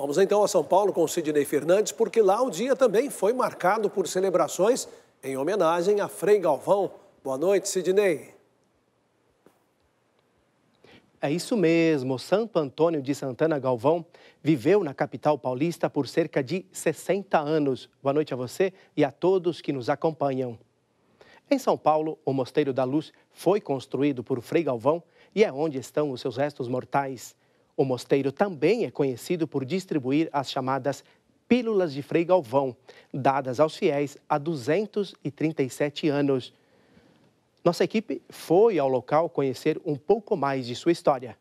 Vamos então a São Paulo com Sidney Fernandes, porque lá o dia também foi marcado por celebrações em homenagem a Frei Galvão. Boa noite, Sidney. É isso mesmo. Santo Antônio de Santana Galvão viveu na capital paulista por cerca de 60 anos. Boa noite a você e a todos que nos acompanham. Em São Paulo, o Mosteiro da Luz foi construído por Frei Galvão e é onde estão os seus restos mortais. O mosteiro também é conhecido por distribuir as chamadas Pílulas de Frei Galvão, dadas aos fiéis há 237 anos. Nossa equipe foi ao local conhecer um pouco mais de sua história.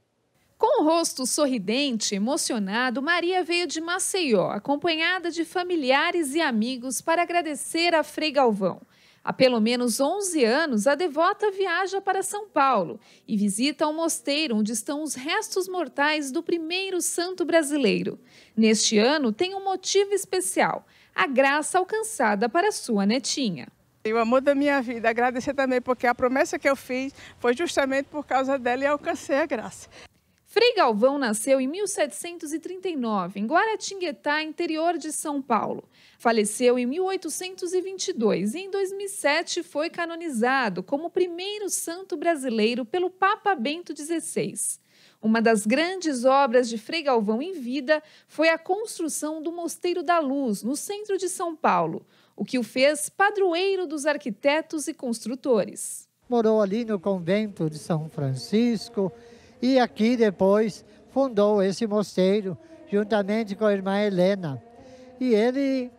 Com o rosto sorridente e emocionado, Maria veio de Maceió, acompanhada de familiares e amigos, para agradecer a Frei Galvão Há pelo menos 11 anos, a devota viaja para São Paulo e visita o um mosteiro onde estão os restos mortais do primeiro santo brasileiro. Neste ano, tem um motivo especial: a graça alcançada para sua netinha. o amor da minha vida, agradecer também porque a promessa que eu fiz foi justamente por causa dela e alcancei a graça. Frei Galvão nasceu em 1739, em Guaratinguetá, interior de São Paulo. Faleceu em 1822 e em 2007 foi canonizado como primeiro santo brasileiro pelo Papa Bento XVI. Uma das grandes obras de Frei Galvão em vida foi a construção do Mosteiro da Luz, no centro de São Paulo, o que o fez padroeiro dos arquitetos e construtores. Morou ali no convento de São Francisco, e aqui depois fundou esse mosteiro, juntamente com a irmã Helena. E ele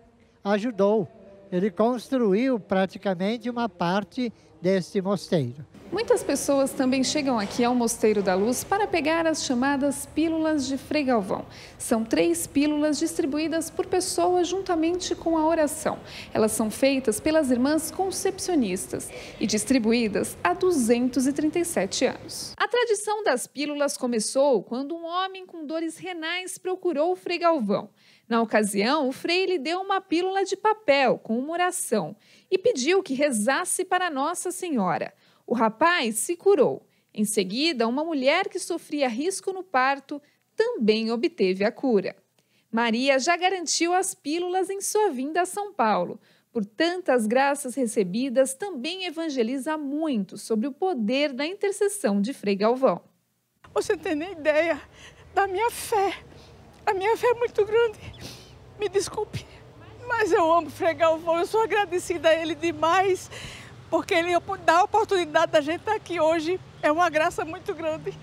ajudou, ele construiu praticamente uma parte deste mosteiro. Muitas pessoas também chegam aqui ao Mosteiro da Luz para pegar as chamadas pílulas de Frei Galvão. São três pílulas distribuídas por pessoa juntamente com a oração. Elas são feitas pelas irmãs concepcionistas e distribuídas há 237 anos. A tradição das pílulas começou quando um homem com dores renais procurou o Frei Galvão. Na ocasião, o Frei lhe deu uma pílula de papel com uma oração e pediu que rezasse para Nossa Senhora. O rapaz se curou. Em seguida, uma mulher que sofria risco no parto também obteve a cura. Maria já garantiu as pílulas em sua vinda a São Paulo. Por tantas graças recebidas, também evangeliza muito sobre o poder da intercessão de Frei Galvão. Você tem nem ideia da minha fé. A minha fé é muito grande. Me desculpe, mas eu amo Frei Galvão. Eu sou agradecida a ele demais porque ele dá a oportunidade da gente estar aqui hoje. É uma graça muito grande.